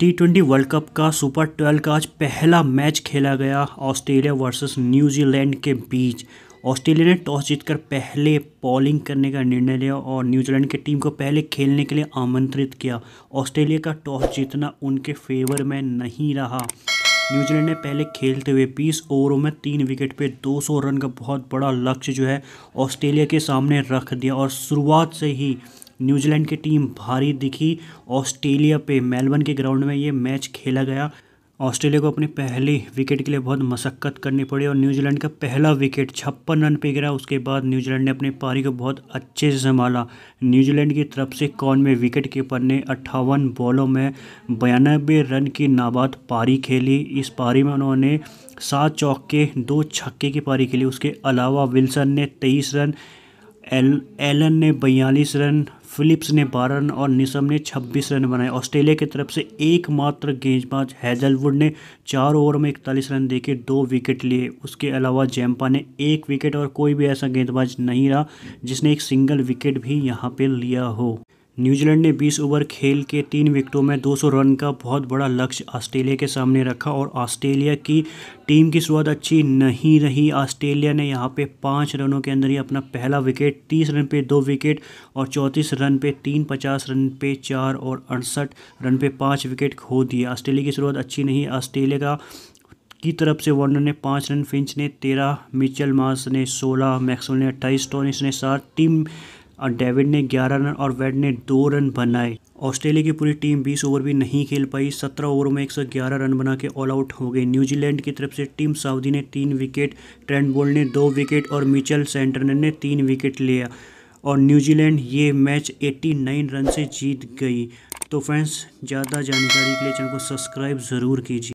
T twenty world cup का super twelve का आज पहला मैच खेला गया ऑस्ट्रेलिया वर्सेस न्यूजीलैंड के बीच ऑस्ट्रेलिया ने टॉस जीतकर पहले बॉलिंग करने का निर्णय लिया और न्यूजीलैंड की टीम को पहले खेलने के लिए आमंत्रित किया ऑस्ट्रेलिया का टॉस जीतना उनके फेवर में नहीं रहा न्यूजीलैंड ने पहले खेलते हुए 20 ओवरों में तीन विकेट पे 200 रन का बहुत बड़ा लक्ष्य जो है ऑस्ट्रेलिया के सामने रख दिया और शुरुआत से ही न्यूजीलैंड की टीम भारी दिखी ऑस्ट्रेलिया पे मेलबर्न के ग्राउंड में ये मैच खेला गया ऑस्ट्रेलिया को अपनी पहली विकेट के लिए बहुत मशक्क़त करनी पड़ी और न्यूजीलैंड का पहला विकेट छप्पन रन पे गिरा उसके बाद न्यूजीलैंड ने अपनी पारी को बहुत अच्छे से संभाला न्यूजीलैंड की तरफ से कौन में विकेट कीपर ने अट्ठावन बॉलों में बयानबे रन की नाबाद पारी खेली इस पारी में उन्होंने सात चौके दो छक्के की पारी खेली उसके अलावा विल्सन ने तेईस रन एल एलन ने बयालीस रन फिलिप्स ने बारह रन और निसम ने छब्बीस रन बनाए ऑस्ट्रेलिया की तरफ से एकमात्र गेंदबाज हैजलवुड ने चार ओवर में इकतालीस रन के दो विकेट लिए उसके अलावा जैम्पा ने एक विकेट और कोई भी ऐसा गेंदबाज नहीं रहा जिसने एक सिंगल विकेट भी यहाँ पे लिया हो न्यूजीलैंड ने 20 ओवर खेल के तीन विकेटों में 200 रन का बहुत बड़ा लक्ष्य ऑस्ट्रेलिया के सामने रखा और ऑस्ट्रेलिया की टीम की शुरुआत अच्छी नहीं रही ऑस्ट्रेलिया ने यहाँ पे पाँच रनों के अंदर ही अपना पहला विकेट 30 रन पे दो विकेट और 34 रन पे तीन पचास रन पे चार और अड़सठ रन पे पाँच विकेट खो दिए ऑस्ट्रेलिया की शुरुआत अच्छी नहीं ऑस्ट्रेलिया का की तरफ से वार्नर ने पाँच रन फिंच ने तेरह मिचल मार्स ने सोलह मैक्सवेल ने अट्ठाईस टोनिस ने सात टीम और डेविड ने 11 रन और वेड ने दो रन बनाए ऑस्ट्रेलिया की पूरी टीम 20 ओवर भी नहीं खेल पाई 17 ओवर में 111 रन बना के ऑल आउट हो गई न्यूजीलैंड की तरफ से टीम साउदी ने तीन विकेट ट्रेंड बोल्ड ने दो विकेट और मिचल सेंटरन ने तीन विकेट लिया और न्यूजीलैंड ये मैच 89 रन से जीत गई तो फ्रेंड्स ज़्यादा जानकारी के लिए चैनल को सब्सक्राइब ज़रूर कीजिए